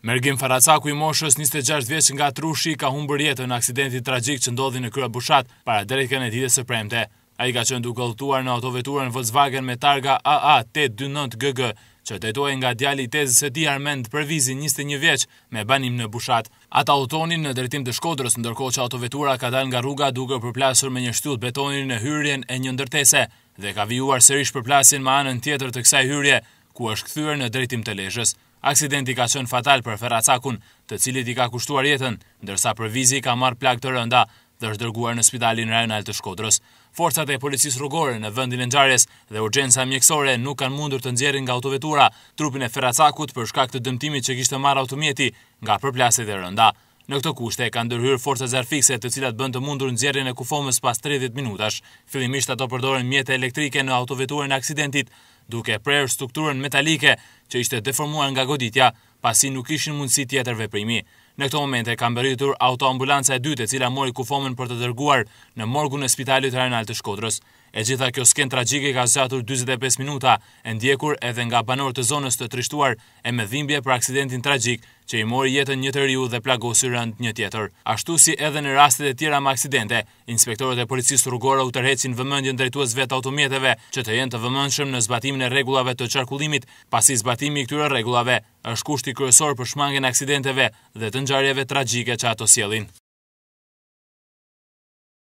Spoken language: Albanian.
Mergim Faracaku i moshës 26 vjeç nga Trushi ka humbur jetën në aksidentin tragjik që ndodhi në krye Bushat para kënë e ditës së premte. Ai ka qenë duke udhëtuar në autoveturën Volkswagen me targa AA 829 GG që detoj nga djali tezës së di Armend për vizi 21 vjeç me banim në Bushat. Ata autonin në drejtim të Shkodrës ndërkohë që autovetura ka dal nga rruga duke përplasur me një shtut betoni në hyrjen e një ndërtese dhe ka vijuar sërish përplasjen me anën tjetër të kësaj hyrje ku është kthyer në drejtim të Lezhës. Aksidenti ka qënë fatal për Feracakun, të cilit i ka kushtuar jetën, ndërsa për vizi ka marrë plak të rënda dhe është dërguar në spitalin rajonal të shkodrës. Forcat e policis rrugore në vëndin e njëjarjes dhe urgenca mjekësore nuk kanë mundur të nxjerrin nga autovetura trupin e Feracakut për shkak të dëmtimit që kishte marrë automjeti nga përplaset e rënda. Në këtë kushte kanë dërhyrë forca zarfikse, të cilat bënd të mundur nxjerrjen e kufomës pas 30 minutash. Fillimisht ato përdorën mjete elektrike në autoveturën e aksidentit, duke prerë strukturën metalike që ishte deformuar nga goditja, pasi nuk ishin mundësi tjetër veprimi. Në këto momente kam beritur autoambulanca e dytë e cila mori kufomen për të dërguar në morgu në spitalit rejnal të shkodrës. E gjitha kjo sken tragjike ka zgjatur 25 minuta, e ndjekur edhe nga banor të zonës të trishtuar e me dhimbje për aksidentin tragjik që i mori jetën një të riu dhe plagosi rënd një tjetër. Ashtu si edhe në rastet e tjera më aksidente, inspektorët e policisë rrugore u tërhecin vëmëndjën drejtuës vetë automjeteve që të jenë të vëmëndshëm në zbatimin e regulave të qarkullimit, pasi zbatimi i këtyre regulave është kushti kryesor për shmangin aksidenteve dhe të nxarjeve tragjike që ato sielin.